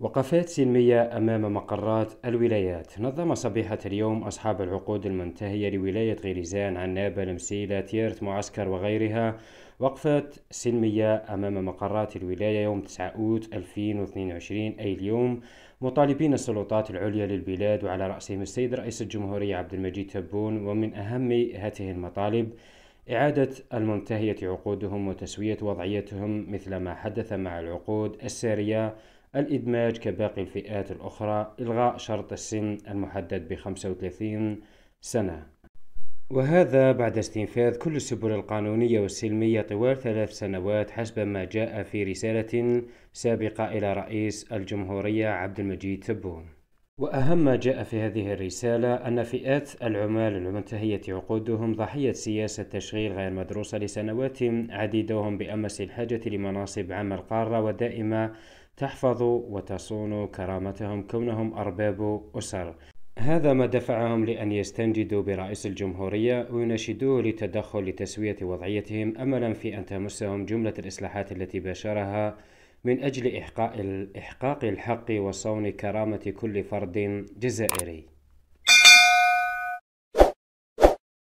وقفات سلمية أمام مقرات الولايات نظم صبيحة اليوم أصحاب العقود المنتهية لولاية غريزان عنابة لمسيلة تيرت معسكر وغيرها وقفة سلمية أمام مقرات الولاية يوم 9 أوت 2022 أي اليوم مطالبين السلطات العليا للبلاد وعلى رأسهم السيد رئيس الجمهورية عبد المجيد تبون ومن أهم هذه المطالب إعادة المنتهية عقودهم وتسوية وضعيتهم مثل ما حدث مع العقود السارية الإدماج كباقي الفئات الأخرى إلغاء شرط السن المحدد ب 35 سنة وهذا بعد استنفاذ كل السبل القانونية والسلمية طوال ثلاث سنوات حسب ما جاء في رسالة سابقة إلى رئيس الجمهورية عبد المجيد تبون وأهم ما جاء في هذه الرسالة أن فئات العمال المنتهية عقودهم ضحية سياسة تشغيل غير مدروسة لسنوات عديدة وهم بأمس الحاجة لمناصب عمل قارة ودائمة تحفظ وتصون كرامتهم كونهم أرباب أسر هذا ما دفعهم لأن يستنجدوا برئيس الجمهورية ويناشدوه للتدخل لتسوية وضعيتهم أملا في أن تمسهم جملة الإصلاحات التي باشرها من أجل إحقاق الحق وصون كرامة كل فرد جزائري